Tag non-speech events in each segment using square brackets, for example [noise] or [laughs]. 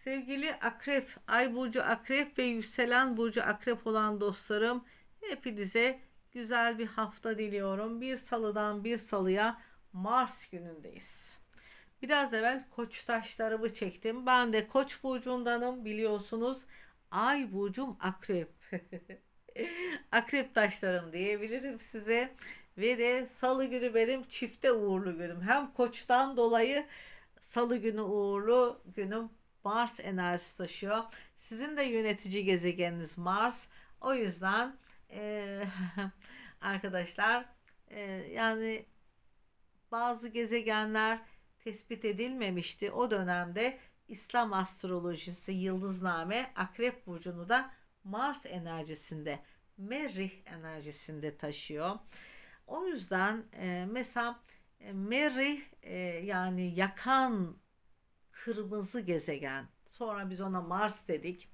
Sevgili akrep, ay burcu akrep ve yükselen burcu akrep olan dostlarım hepinize güzel bir hafta diliyorum. Bir salıdan bir salıya Mars günündeyiz. Biraz evvel koç taşlarımı çektim. Ben de koç burcundanım biliyorsunuz. Ay burcum akrep. [laughs] akrep taşlarım diyebilirim size. Ve de salı günü benim çifte uğurlu günüm. Hem koçtan dolayı salı günü uğurlu günüm Mars enerjisi taşıyor. Sizin de yönetici gezegeniniz Mars. O yüzden e, [laughs] arkadaşlar e, yani bazı gezegenler tespit edilmemişti. O dönemde İslam astrolojisi yıldızname Akrep burcunu da Mars enerjisinde, Merih enerjisinde taşıyor. O yüzden e, mesela Merih e, yani yakan kırmızı gezegen. Sonra biz ona Mars dedik.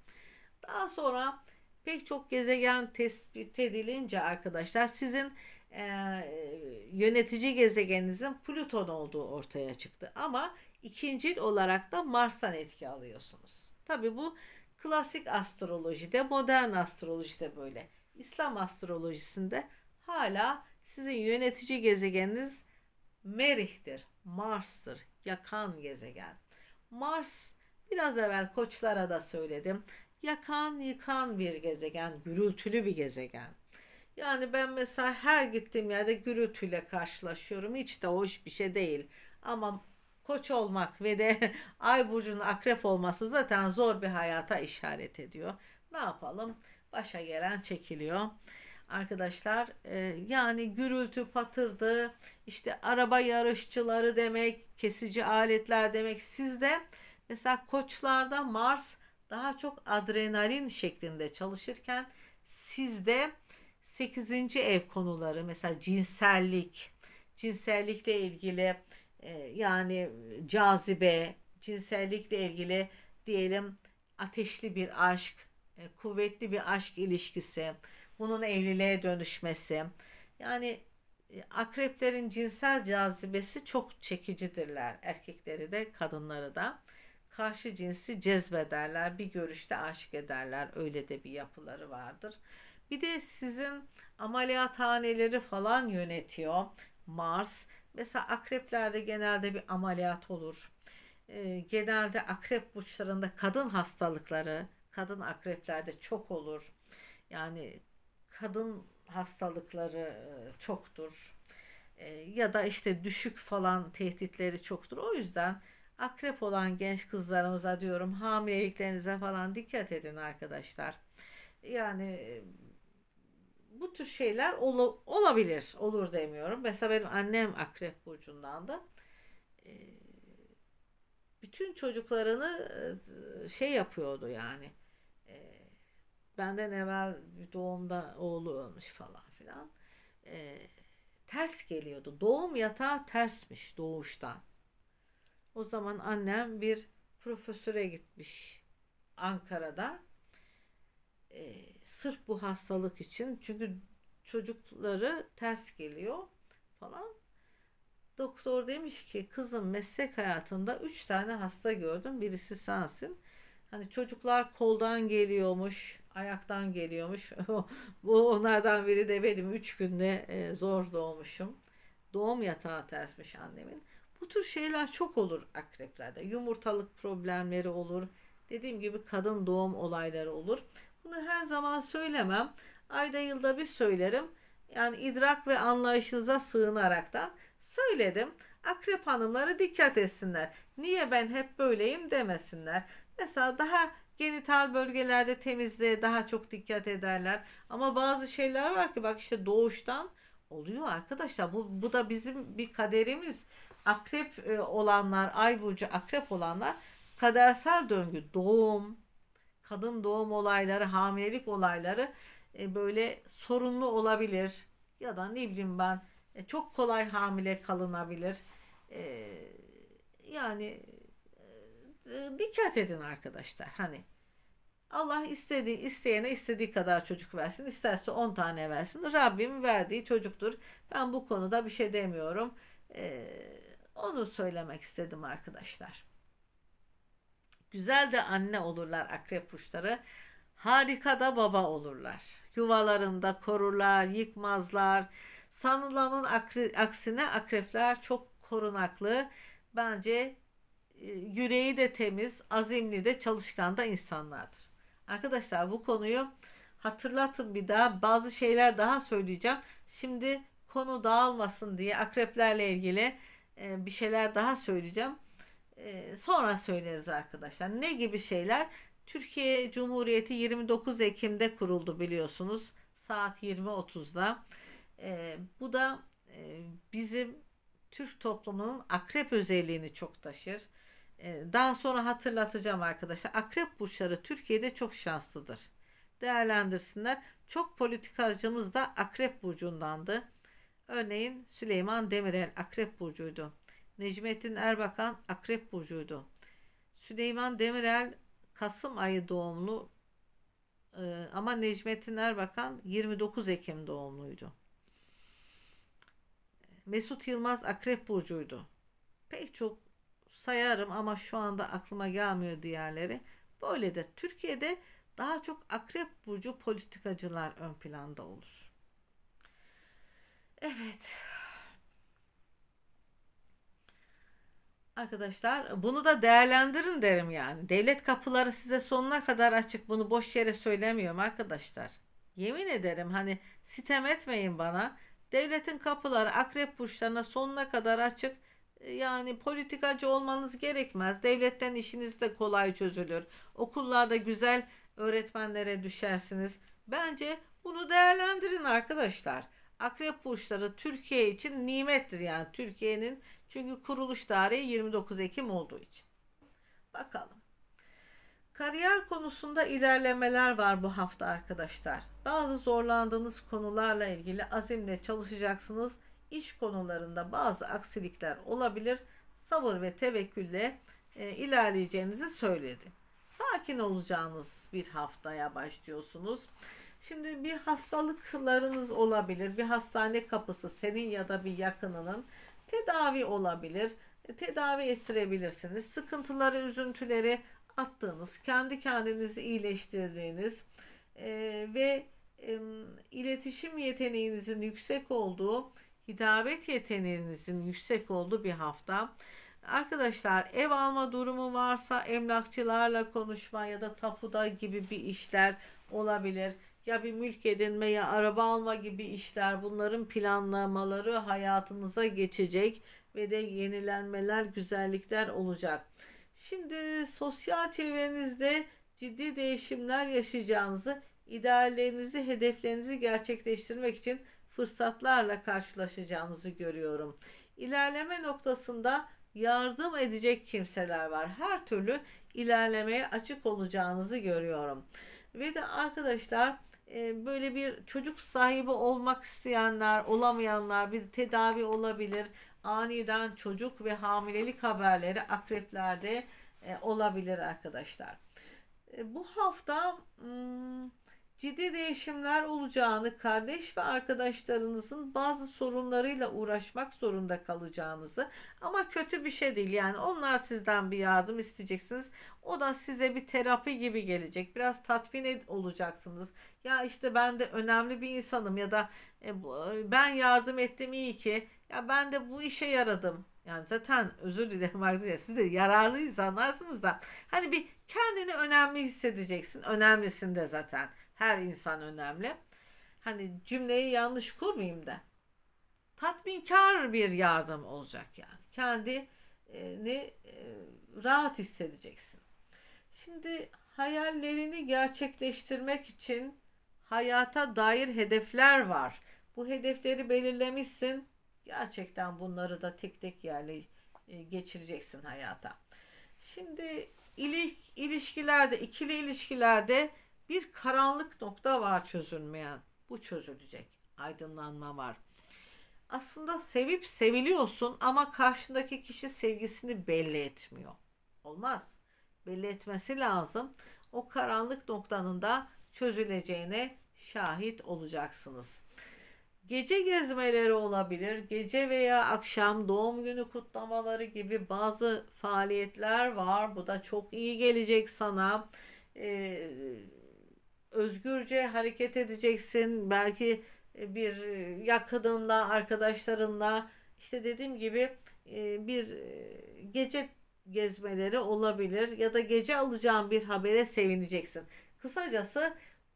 Daha sonra pek çok gezegen tespit edilince arkadaşlar sizin e, yönetici gezegeninizin Plüton olduğu ortaya çıktı. Ama ikinci olarak da Mars'tan etki alıyorsunuz. Tabi bu klasik astrolojide, modern astrolojide böyle. İslam astrolojisinde hala sizin yönetici gezegeniniz Merih'tir, Mars'tır, yakan gezegen. Mars biraz evvel koçlara da söyledim. Yakan yıkan bir gezegen, gürültülü bir gezegen. Yani ben mesela her gittiğim yerde gürültüyle karşılaşıyorum. Hiç de hoş bir şey değil. Ama koç olmak ve de [laughs] ay burcunun akrep olması zaten zor bir hayata işaret ediyor. Ne yapalım? Başa gelen çekiliyor arkadaşlar. E, yani gürültü patırdı işte araba yarışçıları demek kesici aletler demek sizde mesela koçlarda Mars daha çok adrenalin şeklinde çalışırken sizde 8. ev konuları mesela cinsellik cinsellikle ilgili e, yani cazibe cinsellikle ilgili diyelim ateşli bir aşk, e, kuvvetli bir aşk ilişkisi, bunun evliliğe dönüşmesi. Yani e, akreplerin cinsel cazibesi çok çekicidirler. Erkekleri de kadınları da. Karşı cinsi cezbederler, bir görüşte aşık ederler. Öyle de bir yapıları vardır. Bir de sizin ameliyathaneleri falan yönetiyor Mars. Mesela akreplerde genelde bir ameliyat olur. E, genelde akrep burçlarında kadın hastalıkları, kadın akreplerde çok olur. Yani kadın hastalıkları e, çoktur. E, ya da işte düşük falan tehditleri çoktur. O yüzden akrep olan genç kızlarımıza diyorum hamileliklerinize falan dikkat edin arkadaşlar. Yani e, bu tür şeyler ol, olabilir. Olur demiyorum. Mesela benim annem akrep burcundan da bütün çocuklarını şey yapıyordu yani benden evvel doğumda oğlu ölmüş falan filan. E, ters geliyordu. Doğum yatağı tersmiş doğuştan. O zaman annem bir profesöre gitmiş Ankara'da. E, sırf bu hastalık için. Çünkü çocukları ters geliyor falan. Doktor demiş ki kızım meslek hayatında 3 tane hasta gördüm. Birisi sensin. Hani çocuklar koldan geliyormuş ayaktan geliyormuş. [laughs] Bu onlardan biri de benim. Üç günde e, zor doğmuşum. Doğum yatağı tersmiş annemin. Bu tür şeyler çok olur akreplerde. Yumurtalık problemleri olur. Dediğim gibi kadın doğum olayları olur. Bunu her zaman söylemem. Ayda yılda bir söylerim. Yani idrak ve anlayışınıza sığınaraktan söyledim. Akrep hanımları dikkat etsinler. Niye ben hep böyleyim demesinler. Mesela daha Genital bölgelerde temizliğe daha çok dikkat ederler. Ama bazı şeyler var ki bak işte doğuştan oluyor arkadaşlar. Bu, bu da bizim bir kaderimiz. Akrep e, olanlar, ay burcu akrep olanlar kadersel döngü, doğum, kadın doğum olayları, hamilelik olayları e, böyle sorunlu olabilir. Ya da ne bileyim ben e, çok kolay hamile kalınabilir. Yani ee, dikkat edin arkadaşlar. Hani Allah istediği isteyene istediği kadar çocuk versin. isterse 10 tane versin. Rabbim verdiği çocuktur. Ben bu konuda bir şey demiyorum. Ee, onu söylemek istedim arkadaşlar. Güzel de anne olurlar akrep kuşları, Harika da baba olurlar. Yuvalarında korurlar, yıkmazlar. Sanılanın akri, aksine akrepler çok korunaklı. Bence e, yüreği de temiz, azimli de çalışkan da insanlardır. Arkadaşlar bu konuyu hatırlatın bir daha. Bazı şeyler daha söyleyeceğim. Şimdi konu dağılmasın diye akreplerle ilgili e, bir şeyler daha söyleyeceğim. E, sonra söyleriz arkadaşlar. Ne gibi şeyler? Türkiye Cumhuriyeti 29 Ekim'de kuruldu biliyorsunuz. Saat 20.30'da. Bu da bizim Türk toplumunun akrep özelliğini çok taşır. Ee, daha sonra hatırlatacağım arkadaşlar. Akrep burçları Türkiye'de çok şanslıdır. Değerlendirsinler. Çok politikacımız da Akrep burcundandı. Örneğin Süleyman Demirel Akrep burcuydu. Necmettin Erbakan Akrep burcuydu. Süleyman Demirel Kasım ayı doğumlu e, ama Necmettin Erbakan 29 Ekim doğumluydu. Mesut Yılmaz Akrep burcuydu. Pek çok sayarım ama şu anda aklıma gelmiyor diğerleri. böyle de Türkiye'de daha çok akrep burcu politikacılar ön planda olur. Evet. Arkadaşlar bunu da değerlendirin derim yani. Devlet kapıları size sonuna kadar açık. Bunu boş yere söylemiyorum arkadaşlar. Yemin ederim hani sitem etmeyin bana. Devletin kapıları akrep burçlarına sonuna kadar açık yani politikacı olmanız gerekmez. Devletten işiniz de kolay çözülür. Okullarda güzel öğretmenlere düşersiniz. Bence bunu değerlendirin arkadaşlar. Akrep burçları Türkiye için nimettir yani Türkiye'nin çünkü kuruluş tarihi 29 Ekim olduğu için. Bakalım. Kariyer konusunda ilerlemeler var bu hafta arkadaşlar. Bazı zorlandığınız konularla ilgili azimle çalışacaksınız iş konularında bazı aksilikler olabilir. Sabır ve tevekkülle e, ilerleyeceğinizi söyledi. Sakin olacağınız bir haftaya başlıyorsunuz. Şimdi bir hastalıklarınız olabilir. Bir hastane kapısı senin ya da bir yakınının tedavi olabilir. E, tedavi ettirebilirsiniz. Sıkıntıları, üzüntüleri attığınız, kendi kendinizi iyileştirdiğiniz e, ve e, iletişim yeteneğinizin yüksek olduğu hidabet yeteneğinizin yüksek olduğu bir hafta. Arkadaşlar ev alma durumu varsa emlakçılarla konuşma ya da tapuda gibi bir işler olabilir. Ya bir mülk edinme ya araba alma gibi işler bunların planlamaları hayatınıza geçecek ve de yenilenmeler, güzellikler olacak. Şimdi sosyal çevrenizde ciddi değişimler yaşayacağınızı, ideallerinizi, hedeflerinizi gerçekleştirmek için fırsatlarla karşılaşacağınızı görüyorum. İlerleme noktasında yardım edecek kimseler var. Her türlü ilerlemeye açık olacağınızı görüyorum. Ve de arkadaşlar e, böyle bir çocuk sahibi olmak isteyenler, olamayanlar bir tedavi olabilir. Aniden çocuk ve hamilelik haberleri akreplerde e, olabilir arkadaşlar. E, bu hafta hmm, ciddi değişimler olacağını, kardeş ve arkadaşlarınızın bazı sorunlarıyla uğraşmak zorunda kalacağınızı ama kötü bir şey değil. Yani onlar sizden bir yardım isteyeceksiniz. O da size bir terapi gibi gelecek. Biraz tatmin olacaksınız. Ya işte ben de önemli bir insanım ya da e, e, ben yardım ettim iyi ki. Ya ben de bu işe yaradım. Yani zaten özür dilerim arkadaşlar siz de yararlı anlarsınız da hani bir kendini önemli hissedeceksin. Önemlisin de zaten. Her insan önemli. Hani cümleyi yanlış kurmayayım da. Tatminkar bir yardım olacak yani. Kendini e, e, rahat hissedeceksin. Şimdi hayallerini gerçekleştirmek için hayata dair hedefler var. Bu hedefleri belirlemişsin. Gerçekten bunları da tek tek yerle e, geçireceksin hayata. Şimdi ilişkilerde, ikili ilişkilerde bir karanlık nokta var çözülmeyen. Bu çözülecek. Aydınlanma var. Aslında sevip seviliyorsun ama karşındaki kişi sevgisini belli etmiyor. Olmaz. Belli etmesi lazım. O karanlık noktanın da çözüleceğine şahit olacaksınız. Gece gezmeleri olabilir. Gece veya akşam doğum günü kutlamaları gibi bazı faaliyetler var. Bu da çok iyi gelecek sana. Ee, özgürce hareket edeceksin. Belki e, bir e, ya arkadaşlarınla işte dediğim gibi e, bir gece gezmeleri olabilir ya da gece alacağın bir habere sevineceksin. Kısacası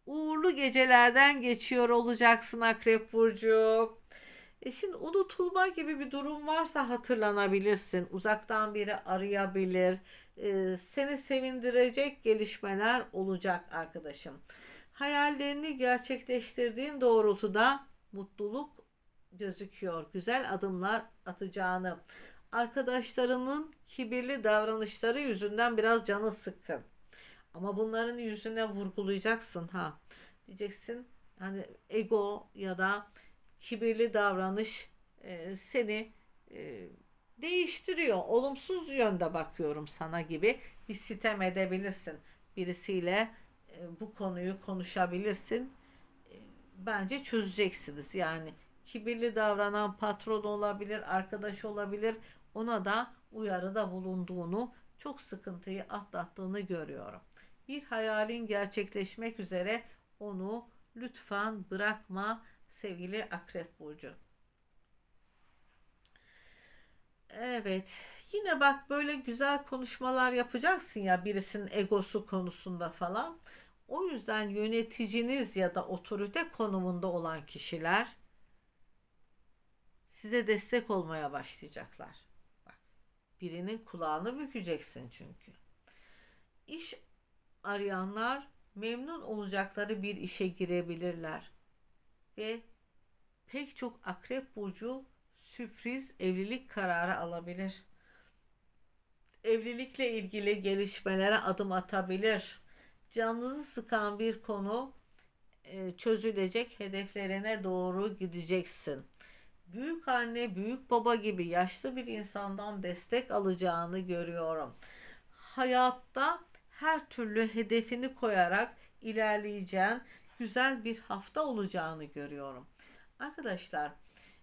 uğurlu gecelerden geçiyor olacaksın Akrep Burcu. E şimdi unutulma gibi bir durum varsa hatırlanabilirsin. Uzaktan biri arayabilir. E, seni sevindirecek gelişmeler olacak arkadaşım hayallerini gerçekleştirdiğin doğrultuda mutluluk gözüküyor. Güzel adımlar atacağını. Arkadaşlarının kibirli davranışları yüzünden biraz canı sıkkın. Ama bunların yüzüne vurgulayacaksın ha. Diyeceksin hani ego ya da kibirli davranış e, seni e, değiştiriyor. Olumsuz yönde bakıyorum sana gibi bir sitem edebilirsin. Birisiyle e, bu konuyu konuşabilirsin. E, bence çözeceksiniz. Yani kibirli davranan patron olabilir, arkadaş olabilir. Ona da uyarıda bulunduğunu, çok sıkıntıyı atlattığını görüyorum. Bir hayalin gerçekleşmek üzere onu lütfen bırakma sevgili Akrep Burcu. Evet. Yine bak böyle güzel konuşmalar yapacaksın ya birisinin egosu konusunda falan. O yüzden yöneticiniz ya da otorite konumunda olan kişiler size destek olmaya başlayacaklar. Bak, birinin kulağını bükeceksin çünkü. İş arayanlar memnun olacakları bir işe girebilirler. Ve pek çok akrep burcu sürpriz evlilik kararı alabilir. Evlilikle ilgili gelişmelere adım atabilir canınızı sıkan bir konu e, çözülecek hedeflerine doğru gideceksin. Büyük anne, büyük baba gibi yaşlı bir insandan destek alacağını görüyorum. Hayatta her türlü hedefini koyarak ilerleyeceğin güzel bir hafta olacağını görüyorum. Arkadaşlar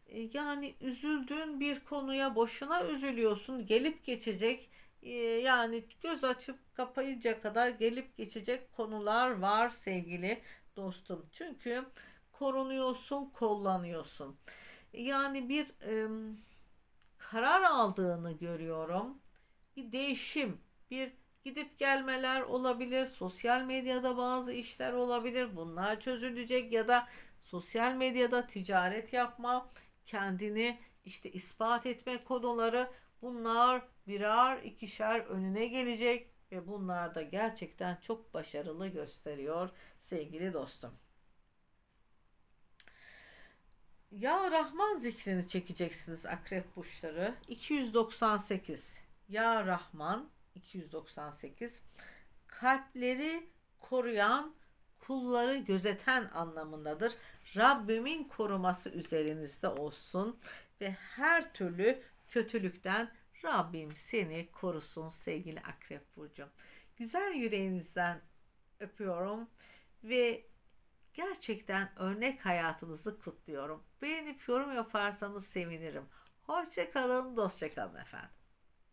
e, yani üzüldüğün bir konuya boşuna üzülüyorsun. Gelip geçecek ee, yani göz açıp kapayınca kadar gelip geçecek konular var sevgili dostum. Çünkü korunuyorsun, kullanıyorsun. Yani bir e, karar aldığını görüyorum. Bir değişim, bir gidip gelmeler olabilir. Sosyal medyada bazı işler olabilir. Bunlar çözülecek ya da sosyal medyada ticaret yapma, kendini işte ispat etme konuları Bunlar birer ikişer önüne gelecek ve bunlar da gerçekten çok başarılı gösteriyor sevgili dostum. Ya Rahman zikrini çekeceksiniz akrep burçları. 298. Ya Rahman 298. Kalpleri koruyan, kulları gözeten anlamındadır. Rabbimin koruması üzerinizde olsun ve her türlü kötülükten Rabbim seni korusun sevgili Akrep Burcu'm. Güzel yüreğinizden öpüyorum ve gerçekten örnek hayatınızı kutluyorum. Beğenip yorum yaparsanız sevinirim. Hoşçakalın, dostçakalın efendim.